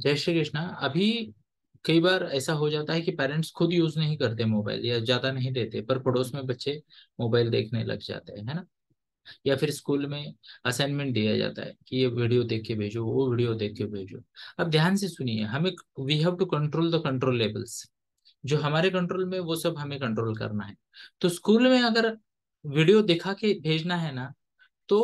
जय श्री कृष्णा अभी कई बार ऐसा हो जाता है कि पेरेंट्स खुद यूज नहीं करते मोबाइल या ज्यादा नहीं देते पर पड़ोस में बच्चे मोबाइल देखने लग जाते हैं है ना या फिर स्कूल में असाइनमेंट दिया जाता है कि ये वीडियो देख के भेजो वो वीडियो देख के भेजो अब ध्यान से सुनिए हमें we have to control the control levels जो हमारे कंट्रोल में वो सब हमें कंट्रोल करना है तो स्कूल में अगर वीडियो दिखा के भेजना है ना तो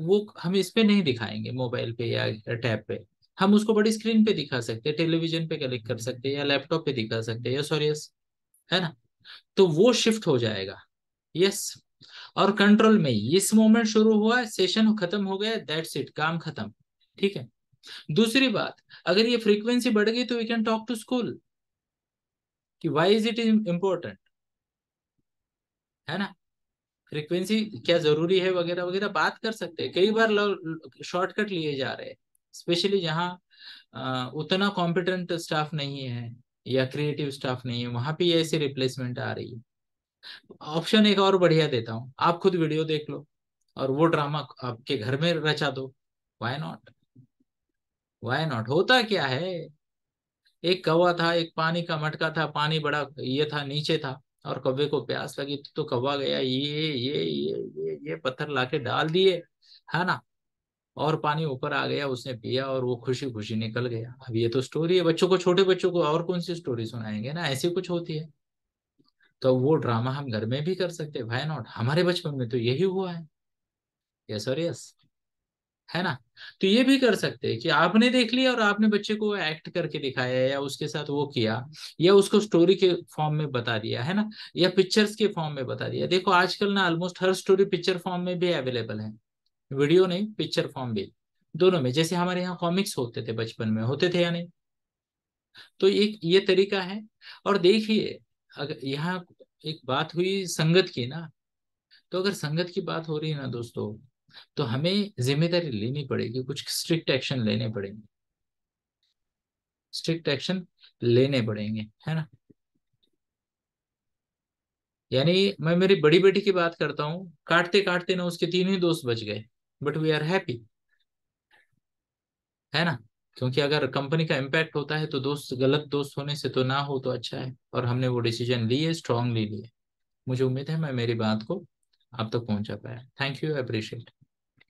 वो हम इस पे नहीं दिखाएंगे मोबाइल पे या टैब पे हम उसको बड़ी स्क्रीन पे दिखा सकते हैं टेलीविजन पे क्लिक कर सकते हैं या लैपटॉप पे दिखा सकते हैं यस और यस है ना तो वो शिफ्ट हो जाएगा यस और कंट्रोल में इस मोमेंट शुरू हुआ सेशन खत्म हो गया दैट्स इट काम खत्म ठीक है दूसरी बात अगर ये फ्रीक्वेंसी बढ़ गई तो we can talk to school कि वाई इज इट इम्पोर्टेंट है ना फ्रीक्वेंसी क्या जरूरी है वगैरह वगैरह बात कर सकते हैं कई बार शॉर्टकट लिए जा रहे हैं स्पेशली जहाँ उतना कॉम्पिटेंट स्टाफ नहीं है या क्रिएटिव स्टाफ नहीं है वहां पे ऐसी रिप्लेसमेंट आ रही है ऑप्शन एक और बढ़िया देता हूँ आप खुद वीडियो देख लो और वो ड्रामा आपके घर में रचा दो वाई नॉट वाई नॉट होता क्या है एक कौवा था एक पानी का मटका था पानी बड़ा ये था नीचे था और कौवे को प्यास लगी तो, तो कौवा गया ये ये ये ये ये पत्थर लाके डाल दिए है ना और पानी ऊपर आ गया उसने पिया और वो खुशी खुशी निकल गया अब ये तो स्टोरी है बच्चों को छोटे बच्चों को और कौन सी स्टोरी सुनाएंगे ना ऐसी कुछ होती है तो वो ड्रामा हम घर में भी कर सकते हैं भाई नॉट हमारे बचपन में तो यही हुआ है यस और यस है ना तो ये भी कर सकते हैं कि आपने देख लिया और आपने बच्चे को एक्ट करके दिखाया या उसके साथ वो किया या उसको स्टोरी के फॉर्म में बता दिया है ना या पिक्चर्स के फॉर्म में बता दिया देखो आजकल ना ऑलमोस्ट हर स्टोरी पिक्चर फॉर्म में भी अवेलेबल है वीडियो नहीं पिक्चर फॉर्म भी दोनों में जैसे हमारे यहाँ कॉमिक्स होते थे बचपन में होते थे या नहीं तो एक ये तरीका है और देखिए अगर यहाँ एक बात हुई संगत की ना तो अगर संगत की बात हो रही है ना दोस्तों तो हमें जिम्मेदारी लेनी पड़ेगी कुछ स्ट्रिक्ट एक्शन लेने पड़ेंगे स्ट्रिक्ट एक्शन लेने पड़ेंगे है ना यानी मैं मेरी बड़ी बेटी की बात करता हूँ काटते काटते ना उसके तीन ही दोस्त बच गए बट वी आर हैप्पी है ना क्योंकि अगर कंपनी का इम्पैक्ट होता है तो दोस्त गलत दोस्त होने से तो ना हो तो अच्छा है और हमने वो डिसीजन लिए स्ट्रांगली लिए मुझे उम्मीद है मैं मेरी बात को आप तक तो पहुंचा पाया थैंक यू अप्रिशिएट